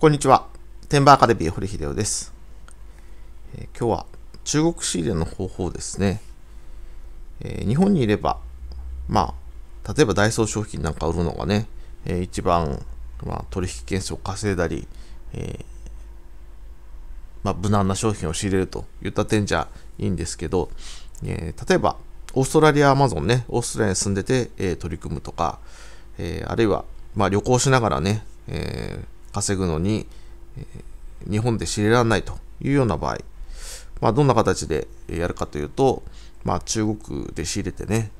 こんにちは。天馬アカデミー堀秀夫です、えー、今日は中国仕入れの方法ですね。えー、日本にいれば、まあ、例えばダイソー商品なんか売るのがね、えー、一番、まあ、取引件数を稼いだり、えまあ、無難な商品を仕入れるといった点じゃいいんですけど、え例えば、オーストラリアアマゾンね、オーストラリアに住んでて、え取り組むとか、えあるいは、まあ、旅行しながらね、えー稼ぐのに、えー、日本で知れられないというような場合、まあ、どんな形でやるかというと、まあ、中国で仕入れてね、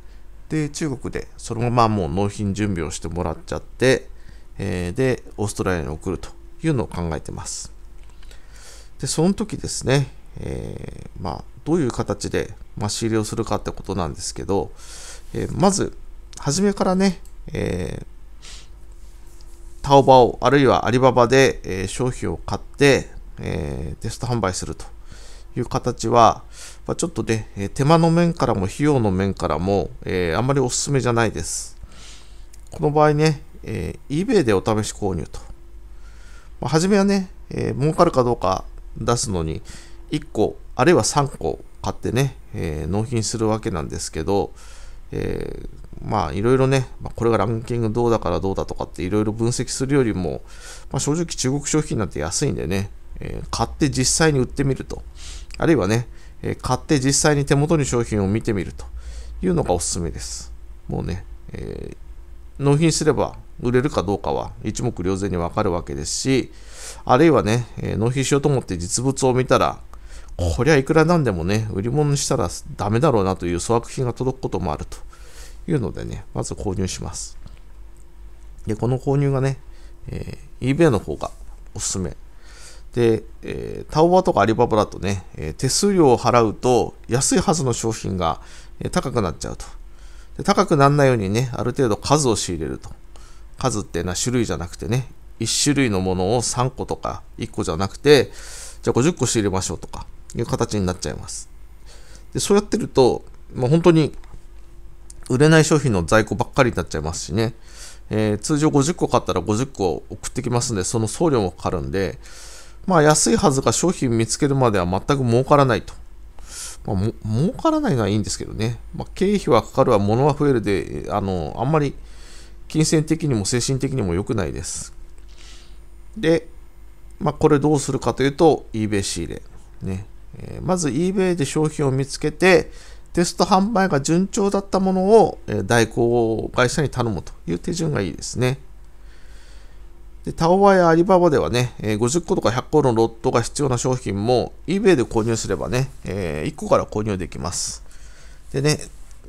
で、中国でそのままもう納品準備をしてもらっちゃって、えー、で、オーストラリアに送るというのを考えてます。で、その時ですね、えー、まあ、どういう形で、まあ、仕入れをするかってことなんですけど、えー、まず、初めからね、えー、タオバオあるいはアリババで、えー、商品を買って、えー、テスト販売するという形は、まあ、ちょっとね、え手間の面からも費用の面からも、えあまりおすすめじゃないです。この場合ね、え eBay でお試し購入と。まあ、初めはね、え儲かるかどうか出すのに、1個あるいは3個買ってね、え納品するわけなんですけど、えー、まあいろいろね、まあ、これがランキングどうだからどうだとかっていろいろ分析するよりも、まあ、正直中国商品なんて安いんでね、えー、買って実際に売ってみると。あるいはね、えー、買って実際に手元に商品を見てみるというのがおすすめです。もうね、えー、納品すれば売れるかどうかは一目瞭然にわかるわけですし、あるいはね、え納品しようと思って実物を見たら、こりゃいくらなんでもね、売り物にしたらダメだろうなという粗悪品が届くこともあると。いうのでね、まず購入します。で、この購入がね、えー、eBay の方がおすすめ。で、えー、タオバとかアリババだとね、えー、手数料を払うと安いはずの商品が、えー、高くなっちゃうとで。高くならないようにね、ある程度数を仕入れると。数っていうのは種類じゃなくてね、1種類のものを3個とか1個じゃなくて、じゃあ50個仕入れましょうとかいう形になっちゃいます。で、そうやってると、まあ、本当に売れない商品の在庫ばっかりになっちゃいますしね。えー、通常50個買ったら50個送ってきますんで、その送料もかかるんで、まあ安いはずが商品見つけるまでは全く儲からないと。まあ、も儲からないのはいいんですけどね。まあ、経費はかかるわ、物は増えるで、あの、あんまり金銭的にも精神的にも良くないです。で、まあ、これどうするかというと、eBay 仕入れ。ね。えー、まず eBay で商品を見つけて、テスト販売が順調だったものを代行会社に頼むという手順がいいですね。でタオバやアリババではね、50個とか100個のロットが必要な商品も eBay で購入すればね、1個から購入できます。でね、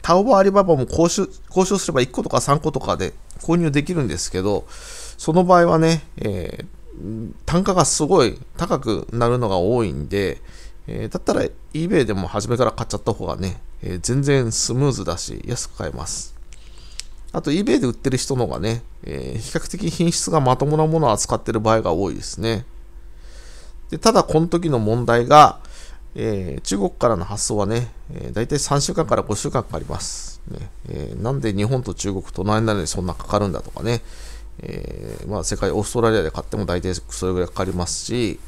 タオバアリババも交渉交渉すれば1個とか3個とかで購入できるんですけど、その場合はね、えー、単価がすごい高くなるのが多いんで、えー、だったら eBay でも初めから買っちゃった方がね、えー、全然スムーズだし、安く買えます。あと eBay で売ってる人のがね、えー、比較的品質がまともなものを扱ってる場合が多いですね。でただ、この時の問題が、えー、中国からの発送はね、えー、大体3週間から5週間かかります、ねえー、なんで日本と中国と何々でそんなかかるんだとかね、えー、まあ、世界、オーストラリアで買っても大体それぐらいかかりますし、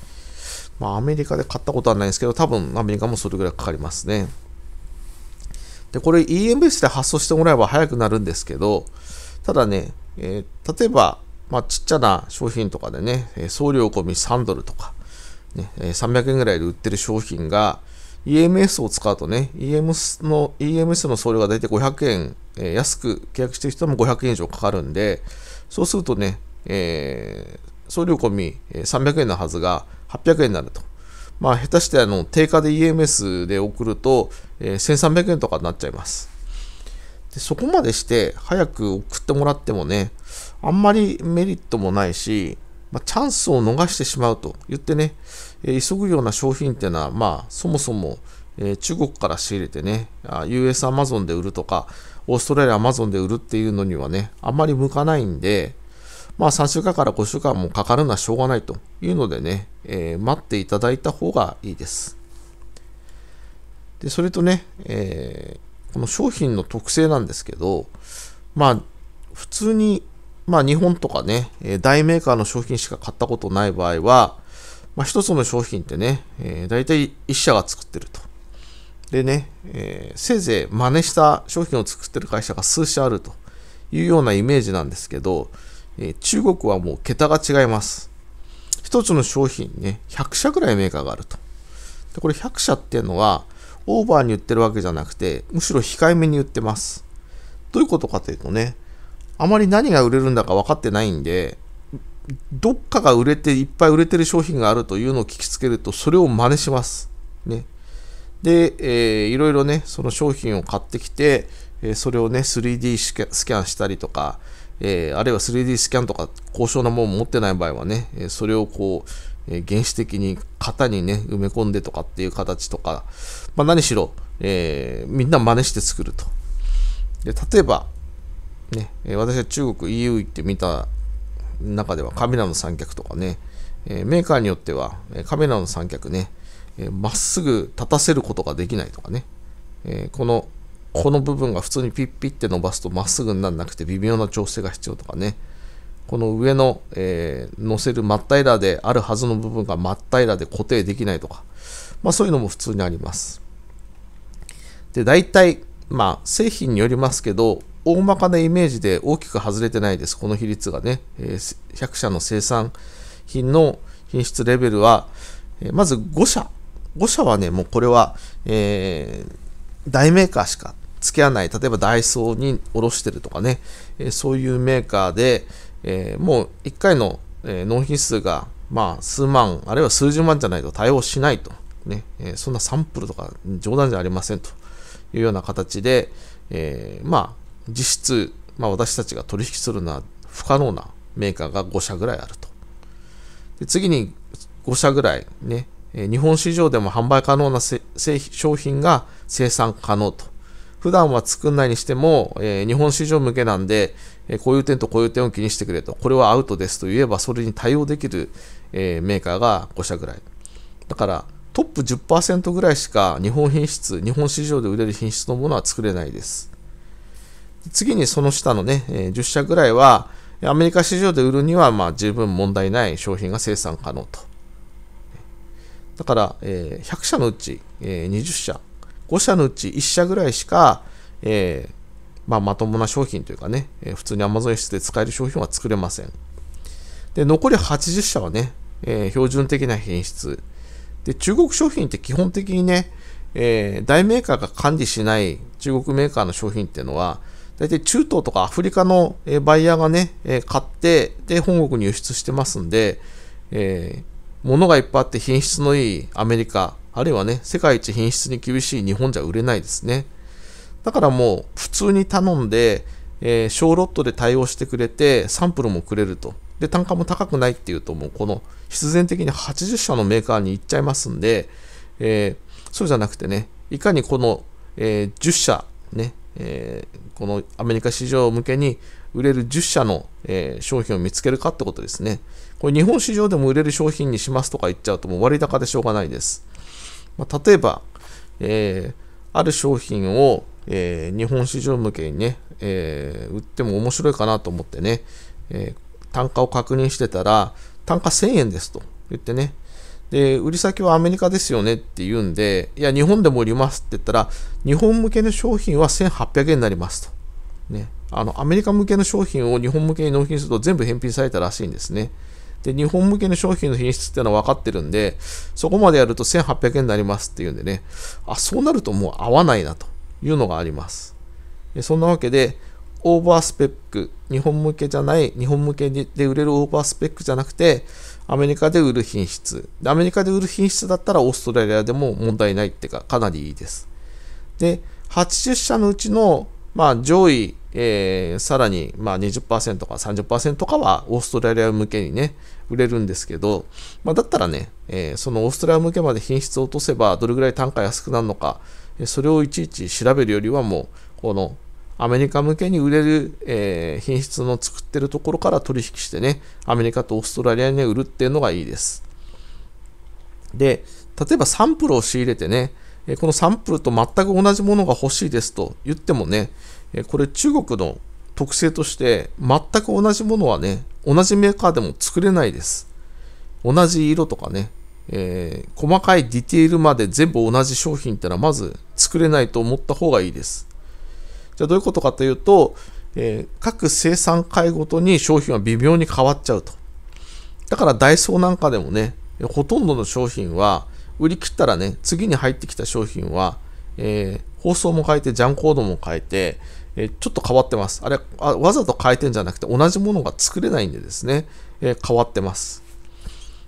まあ、アメリカで買ったことはないんですけど、多分アメリカもそれぐらいかかりますね。で、これ EMS で発送してもらえば早くなるんですけど、ただね、えー、例えば、まあ、ちっちゃな商品とかでね、送料込み3ドルとか、ね、300円ぐらいで売ってる商品が、EMS を使うとね、EMS の EMS の送料が大体500円、えー、安く契約してる人も500円以上かかるんで、そうするとね、えー、送料込み300円のはずが800円になると。まあ、下手してあの定価で EMS で送ると、えー、1300円とかになっちゃいます。でそこまでして早く送ってもらってもね、あんまりメリットもないし、まあ、チャンスを逃してしまうと言ってね、えー、急ぐような商品っていうのは、まあ、そもそも、えー、中国から仕入れてね、US アマゾンで売るとか、オーストラリアアマゾンで売るっていうのにはね、あんまり向かないんで、まあ3週間から5週間もかかるのはしょうがないというのでね、えー、待っていただいた方がいいです。で、それとね、えー、この商品の特性なんですけど、まあ、普通に、まあ日本とかね、大メーカーの商品しか買ったことない場合は、まあ一つの商品ってね、えー、大体一社が作ってると。でね、えー、せいぜい真似した商品を作ってる会社が数社あるというようなイメージなんですけど、え中国はもう桁が違います。1つの商品ね、100社ぐらいメーカーがあると。でこれ100社っていうのは、オーバーに売ってるわけじゃなくて、むしろ控えめに売ってます。どういうことかというとね、あまり何が売れるんだか分かってないんで、どっかが売れて、いっぱい売れてる商品があるというのを聞きつけると、それを真似します。ね。で、えー、いろいろね、その商品を買ってきて、えそれをね、3D スキャンしたりとか、えー、あるいは 3D スキャンとか高尚なものを持ってない場合はね、えそれをこう、え原始的に型にね、埋め込んでとかっていう形とか、まあ、何しろ、えー、みんな真似して作ると。で例えば、ね、私は中国 EU 行って見た中ではカメラの三脚とかね、えメーカーによってはカメラの三脚ね、まっすぐ立たせることができないとかね、えこのこの部分が普通にピッピッて伸ばすとまっすぐにならなくて微妙な調整が必要とかねこの上の、えー、乗せる真っ平らであるはずの部分が真っ平らで固定できないとか、まあ、そういうのも普通にありますで大体まあ製品によりますけど大まかなイメージで大きく外れてないですこの比率がね、えー、100社の生産品の品質レベルは、えー、まず5社5社はねもうこれは、えー、大メーカーしか付き合わない、例えばダイソーに卸してるとかね、えそういうメーカーで、えもう1回の、え納品数が、まあ、数万、あるいは数十万じゃないと対応しないと、ねえそんなサンプルとか冗談じゃありませんというような形で、えまあ、実質、まあ、私たちが取引するのは不可能なメーカーが5社ぐらいあると。で次に5社ぐらいね、日本市場でも販売可能な商品が生産可能と普段は作んないにしても、えー、日本市場向けなんで、えー、こういう点とこういう点を気にしてくれと、これはアウトですと言えば、それに対応できる、えー、メーカーが5社ぐらい。だから、トップ10%ぐらいしか日本品質、日本市場で売れる品質のものは作れないです。次にその下のね、10社ぐらいは、アメリカ市場で売るにはまあ十分問題ない商品が生産可能と。だから、100社のうち20社5社のうち1社ぐらいしか、えー、まあ、まともな商品というかね、えー、普通に Amazon 室で使える商品は作れません。で、残り80社はね、えー、標準的な品質。で、中国商品って基本的にね、えー、大メーカーが管理しない中国メーカーの商品っていうのは、大体中東とかアフリカのバイヤーがね、買って、で、本国に輸出してますんで、えー、物がいっぱいあって品質のいいアメリカ、あるいはね、世界一品質に厳しい日本じゃ売れないですね。だからもう普通に頼んで、えー、小ロットで対応してくれて、サンプルもくれると。で、単価も高くないっていうと、もうこの必然的に80社のメーカーに行っちゃいますんで、えー、そうじゃなくてね、いかにこの、えー、10社、ね、えー、このアメリカ市場向けに売れる10社の、えー、商品を見つけるかってことですね。これ日本市場でも売れる商品にしますとか言っちゃうともう割高でしょうがないです。まあ、例えば、えー、ある商品を、えー、日本市場向けにね、えー、売っても面白いかなと思ってね、え単価を確認してたら、単価1000円ですと言ってね、で、売り先はアメリカですよねって言うんで、いや、日本でも売りますって言ったら、日本向けの商品は1800円になりますと。ね、あのアメリカ向けの商品を日本向けに納品すると全部返品されたらしいんですね。で、日本向けの商品の品質っていうのは分かってるんで、そこまでやると1800円になりますっていうんでね、あ、そうなるともう合わないなというのがあります。でそんなわけで、オーバースペック、日本向けじゃない、日本向けで売れるオーバースペックじゃなくて、アメリカで売る品質。でアメリカで売る品質だったらオーストラリアでも問題ないってか、かなりいいです。で、80社のうちの、まあ、上位えー、さらに、まあ20%か30%かはオーストラリア向けにね、売れるんですけど、まあ、だったらね、えー、そのオーストラリア向けまで品質を落とせば、どれぐらい単価安くなるのか、それをいちいち調べるよりはもう、このアメリカ向けに売れる、えー、品質の作ってるところから取引してね、アメリカとオーストラリアに、ね、売るっていうのがいいです。で、例えばサンプルを仕入れてね、このサンプルと全く同じものが欲しいですと言ってもね、えこれ中国の特性として全く同じものはね同じメーカーでも作れないです同じ色とかね、えー、細かいディテールまで全部同じ商品ってのはまず作れないと思った方がいいですじゃあどういうことかというと、えー、各生産会ごとに商品は微妙に変わっちゃうとだからダイソーなんかでもねほとんどの商品は売り切ったらね次に入ってきた商品は、えー、包装も変えてジャンコードも変えてえちょっと変わってます。あれあ、わざと変えてんじゃなくて、同じものが作れないんでですね、え変わってます。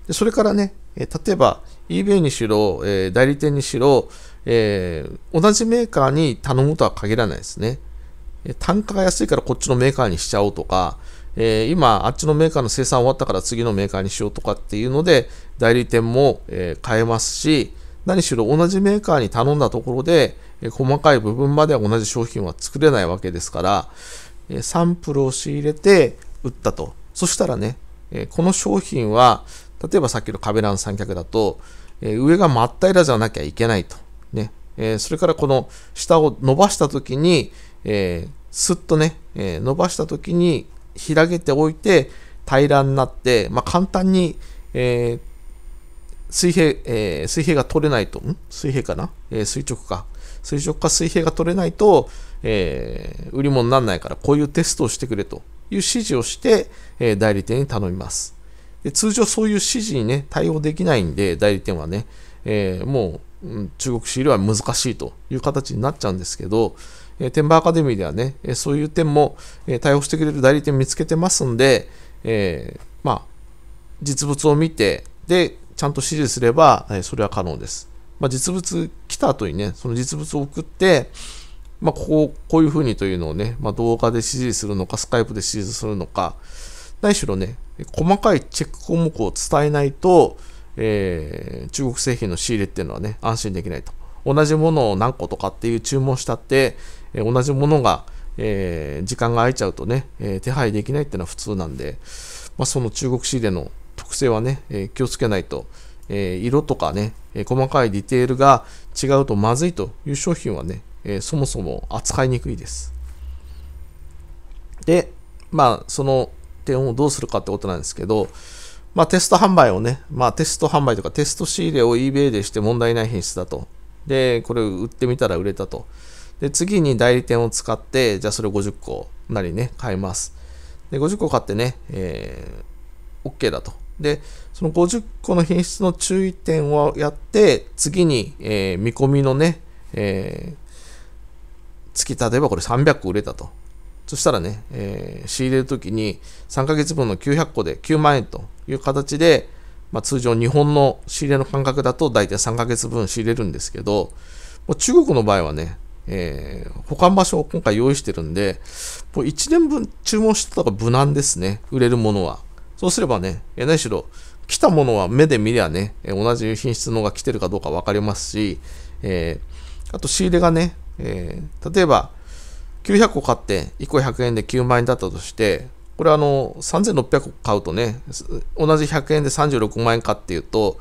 でそれからね、え例えば eBay にしろ、え代理店にしろ、えー、同じメーカーに頼むとは限らないですね。単価が安いからこっちのメーカーにしちゃおうとか、えー、今あっちのメーカーの生産終わったから次のメーカーにしようとかっていうので代理店も、えー、変えますし、何しろ同じメーカーに頼んだところで、え細かい部分までは同じ商品は作れないわけですから、えサンプルを仕入れて売ったと。そしたらね、えこの商品は、例えばさっきのカメラの三脚だと、え上が真っ平らじゃなきゃいけないと。ね。えそれからこの下を伸ばした時に、えスッとね、え伸ばした時に開けておいて平らになって、まあ、簡単に、えー、水平、えー、水平が取れないと、ん水平かな、えー、垂直か。垂直か水平が取れないと、えー、売り物にならないから、こういうテストをしてくれという指示をして、えー、代理店に頼みます。で通常そういう指示にね、対応できないんで、代理店はね、えー、もう、中国仕入れは難しいという形になっちゃうんですけど、えー、テンバーアカデミーではね、えそういう点も、え対応してくれる代理店見つけてますんで、えー、まあ、実物を見て、で、ちゃんと指示すれば、えそれは可能です。まあ、実物来た後にね、その実物を送って、まあ、ここ、こういうふうにというのをね、まあ、動画で指示するのか、スカイプで指示するのか、何しろね、細かいチェック項目を伝えないと、えー、中国製品の仕入れっていうのはね、安心できないと。同じものを何個とかっていう注文したって、えー、同じものが、えー、時間が空いちゃうとね、え手配できないっていうのは普通なんで、まあ、その中国仕入れの複製はね、え気をつけないと、え色とかね、え細かいディテールが違うとまずいという商品はね、えそもそも扱いにくいです。で、まあ、その点をどうするかってことなんですけど、まあ、テスト販売をね、まあ、テスト販売とかテスト仕入れを eBay でして問題ない品質だと。で、これを売ってみたら売れたと。で、次に代理店を使って、じゃあそれ50個なりね、買います。で、50個買ってね、えー、OK だと。でその50個の品質の注意点をやって次に、えー、見込みのね、えー、月例えばこれ300個売れたとそしたらね、えー、仕入れるときに3ヶ月分の900個で9万円という形で、まあ、通常日本の仕入れの感覚だと大体3ヶ月分仕入れるんですけど中国の場合はね、えー、保管場所を今回用意してるんでう1年分注文してた方が無難ですね売れるものはそうすればね、え何しろ、来たものは目で見りゃね、え同じ品質のが来てるかどうかわかりますし、えー、あと仕入れがね、えー、例えば、900個買って1個100円で9万円だったとして、これあの、3600個買うとね、同じ100円で36万円かっていうと、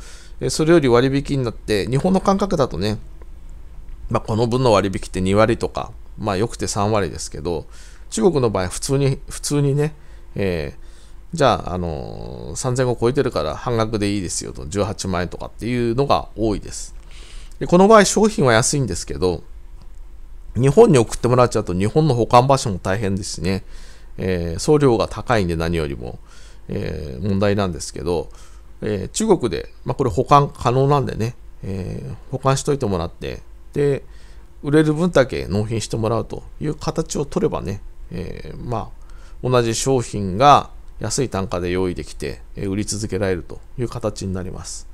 それより割引になって、日本の感覚だとね、まあ、この分の割引って2割とか、まあ、よくて3割ですけど、中国の場合、普通に、普通にね、えー、じゃあ、あの3000を超えてるから半額でいいですよと、18万円とかっていうのが多いです。でこの場合、商品は安いんですけど、日本に送ってもらっちゃうと、日本の保管場所も大変ですしね、えー、送料が高いんで何よりも、えー、問題なんですけど、えー、中国で、まあ、これ保管可能なんでね、え保管しといてもらって、で、売れる分だけ納品してもらうという形を取ればね、えまあ、同じ商品が安い単価で用意できて、え売り続けられるという形になります。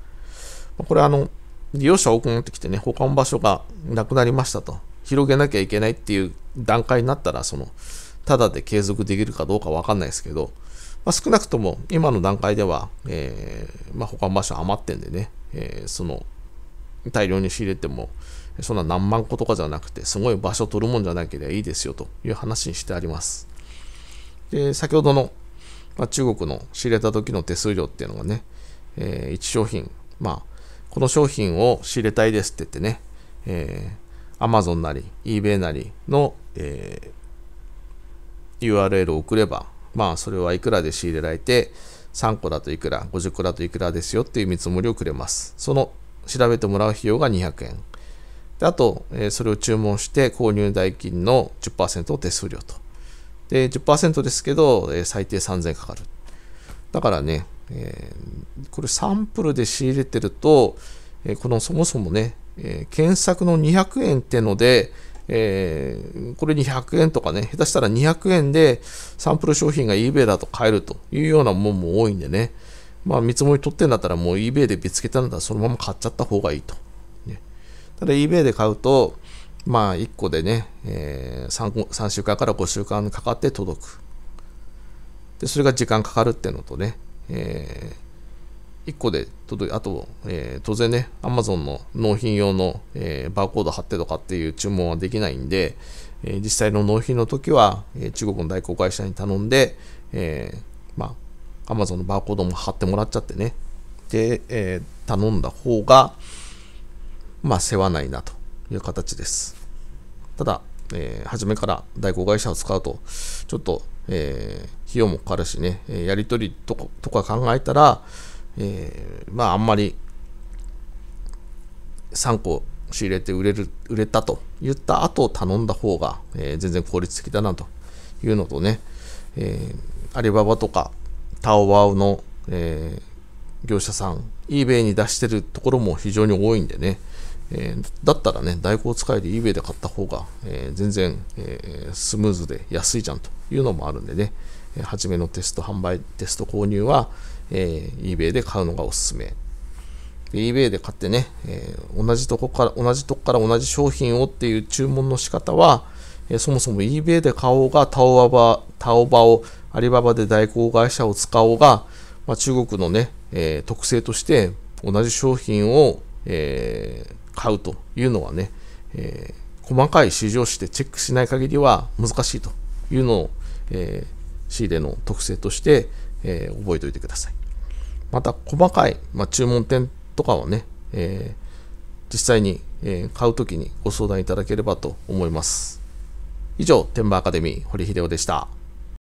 これあの、利用者多くなってきてね、保管場所がなくなりましたと、広げなきゃいけないっていう段階になったら、その、ただで継続できるかどうかわかんないですけど、まあ、少なくとも今の段階では、えー、まあ、保管場所余ってんでね、えー、その大量に仕入れても、そんな何万個とかじゃなくて、すごい場所取るもんじゃなければいいですよという話にしてあります。で先ほどのまあ、中国の仕入れた時の手数料っていうのがね、えー、1商品、まあ、この商品を仕入れたいですって言ってね、えー、Amazon なり eBay なりの、えー、URL を送れば、まあ、それはいくらで仕入れられて、3個だといくら、50個だといくらですよっていう見積もりをくれます。その調べてもらう費用が200円。であと、えー、それを注文して購入代金の10%を手数料と。で、10%ですけど、え最低3000かかる。だからね、えー、これサンプルで仕入れてると、えー、このそもそもね、えー、検索の200円ってので、えこれ2 0 0円とかね、下手したら200円でサンプル商品が eBay だと買えるというようなもんも多いんでね、まあ見積もり取ってんだったらもう eBay で見つけたんだったらそのまま買っちゃった方がいいと。ね、ただ eBay で買うと、まあ1個でね、えー、3, 3週間から5週間かかって届く。で、それが時間かかるっていうのとね、えー、1個で届く。あと、えー、当然ね、アマゾンの納品用の、えー、バーコード貼ってとかっていう注文はできないんで、えー、実際の納品の時は、えー、中国の代行会社に頼んで、えー、まあ、アマゾンのバーコードも貼ってもらっちゃってね、で、えー、頼んだ方が、まあ、世話ないなと。いう形です。ただ、えー、初めから代行会社を使うと、ちょっと、えー、費用もかかるしね、やり取りとか考えたら、えー、まあ、あんまり3個仕入れて売れる、売れたと言った後頼んだ方が、えー、全然効率的だなというのとね、えー、アリババとかタオワオの、えー、業者さん、eBay に出してるところも非常に多いんでね、えー、だったらね、代行使いで eBay で買った方が、えー、全然、えー、スムーズで安いじゃんというのもあるんでね、えー、初めのテスト、販売テスト購入は、えー、eBay で買うのがおすすめ。eBay で買ってね、えー、同じとこから、同じとこから同じ商品をっていう注文の仕方は、えー、そもそも eBay で買おうが、タオバ、タオバを、アリババで代行会社を使おうが、まあ、中国のね、えー、特性として同じ商品を、えー、買うというのはね、えー、細かい市場してチェックしない限りは難しいというのを、えー、仕入れの特性として、えー、覚えておいてください。また、細かい、まあ、注文点とかはね、え実際に、え買うときにご相談いただければと思います。以上、天馬アカデミー、堀秀夫でした。